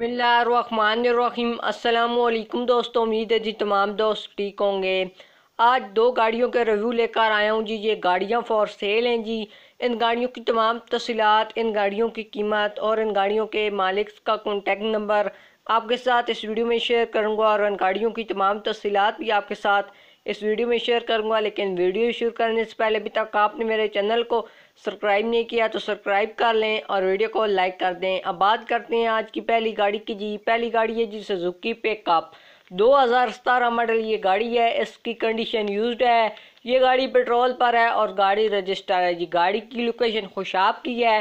अस्सलाम वालेकुम दोस्तों उम्मीद है जी तमाम दोस्त ठीक होंगे आज दो गाड़ियों के रिव्यू लेकर आया हूँ जी ये गाड़ियाँ फॉर सेल हैं जी इन गाड़ियों की तमाम तफसीत इन गाड़ियों की कीमत और इन गाड़ियों के मालिक का कॉन्टैक्ट नंबर आपके साथ इस वीडियो में शेयर करूँगा और इन गाड़ियों की तमाम तफसीत भी आपके साथ इस वीडियो में शेयर करूंगा लेकिन वीडियो शुरू करने से पहले अभी तक आपने मेरे चैनल को सब्सक्राइब नहीं किया तो सब्सक्राइब कर लें और वीडियो को लाइक कर दें अब बात करते हैं आज की पहली गाड़ी की जी पहली गाड़ी है जी सुजुकी पिकअप दो हज़ार सतारह मॉडल ये गाड़ी है इसकी कंडीशन यूज है ये गाड़ी पेट्रोल पर है और गाड़ी रजिस्टर है जी गाड़ी की लोकेशन खुशाब की है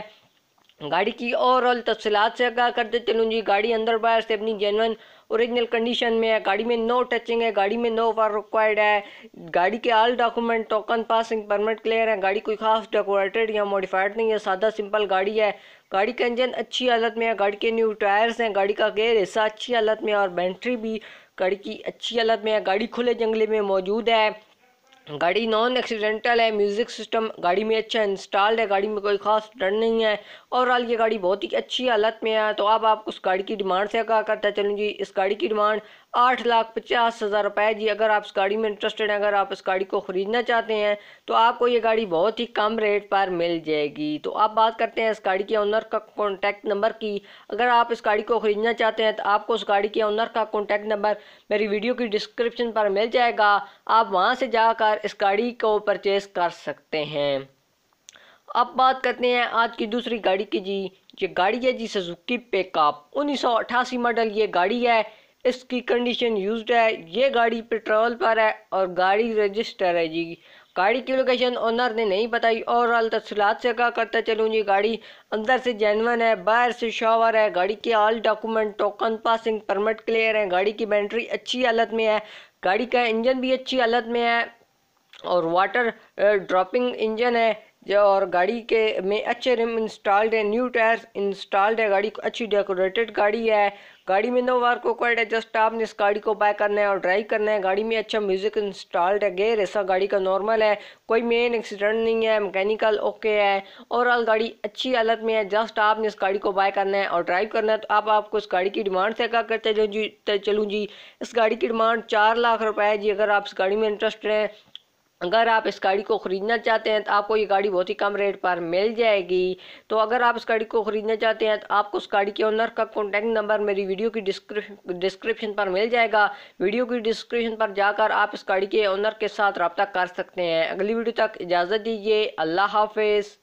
गाड़ी की ओवरऑल तफसलत से आगाह करते चलूँ जी गाड़ी अंदर बाहर से अपनी जेनवन ओरिजिनल कंडीशन में है गाड़ी में नो टचिंग है गाड़ी में नो वार रिक्वायर्ड है गाड़ी के all document token passing permit clear है गाड़ी कोई खास डेकोरेटेड या मॉडिफाइड नहीं है सादा सिंपल गाड़ी है गाड़ी का इंजन अच्छी हालत में है गाड़ी के न्यू टायर्स हैं गाड़ी का गेयर हिस्सा अच्छी हालत में है और बैटरी भी गाड़ी की अच्छी हालत में है गाड़ी खुले जंगले में मौजूद है गाड़ी नॉन एक्सीडेंटल है म्यूज़िक सिस्टम गाड़ी में अच्छा इंस्टॉल्ड है गाड़ी में कोई ख़ास डर नहीं है ओवरऑल ये गाड़ी बहुत ही अच्छी हालत में है तो अब आप उस गाड़ी की डिमांड से कहा करता चलूँ जी इस गाड़ी की डिमांड आठ लाख पचास हज़ार रुपये जी अगर आप इस गाड़ी में इंटरेस्टेड हैं अगर आप इस गाड़ी को ख़रीदना चाहते हैं तो आपको ये गाड़ी बहुत ही कम रेट पर मिल जाएगी तो आप बात करते हैं इस गाड़ी के ऑनर का कॉन्टैक्ट नंबर की अगर आप इस गाड़ी को ख़रीदना चाहते हैं तो आपको उस गाड़ी के ऑनर का कॉन्टैक्ट नंबर मेरी वीडियो की डिस्क्रिप्शन पर मिल जाएगा आप वहाँ से जाकर कर इस गाड़ी को परचेस कर सकते हैं अब बात करते हैं आज की दूसरी गाड़ी की जी ये गाड़ी है जी सुजुकी पेकअप उन्नीस मॉडल ये गाड़ी है इसकी कंडीशन यूज्ड है ये गाड़ी पेट्रोल पर है और गाड़ी रजिस्टर है जी गाड़ी की लोकेशन ओनर ने नहीं बताई ओवरऑल तफसलत से क्या करता चलूँ जी गाड़ी अंदर से जैनवन है बाहर से शॉवर है गाड़ी के all document token passing permit clear है गाड़ी की बैटरी अच्छी हालत में है गाड़ी का इंजन भी अच्छी हालत में है और वाटर ड्रॉपिंग इंजन है जो और गाड़ी के में अच्छे रिम इंस्टॉल्ड है न्यू टायर्स इंस्टॉल्ड है गाड़ी अच्छी डेकोरेटेड गाड़ी है गाड़ी में नो को क्वाइट है जस्ट आपने इस गाड़ी को बाय करना है और ड्राइव करना है गाड़ी में अच्छा म्यूज़िक इंस्टॉल्ड है गेयर ऐसा गाड़ी का नॉर्मल है कोई मेन एक्सीडेंट नहीं है मैकेनिकल ओके है ओवरऑल गाड़ी अच्छी हालत में है जस्ट आपने इस गाड़ी को बाय करना है और ड्राइव करना है तो आप आपको इस गाड़ी की डिमांड से क्या करते चलूँ जी तो चलूँ जी इस गाड़ी की डिमांड चार लाख रुपये है जी अगर आप इस गाड़ी में इंटरेस्ट हैं अगर आप इस गाड़ी को ख़रीदना चाहते हैं तो आपको ये गाड़ी बहुत ही कम रेट पर मिल जाएगी तो अगर आप इस गाड़ी को ख़रीदना चाहते हैं तो आपको उस गाड़ी के ओनर का कॉन्टैक्ट नंबर मेरी वीडियो की डिस्क्रिप्शन पर मिल जाएगा वीडियो की डिस्क्रिप्शन पर जाकर आप इस गाड़ी के ओनर के साथ रबता कर सकते हैं अगली वीडियो तक इजाज़त दीजिए अल्लाह हाफिज़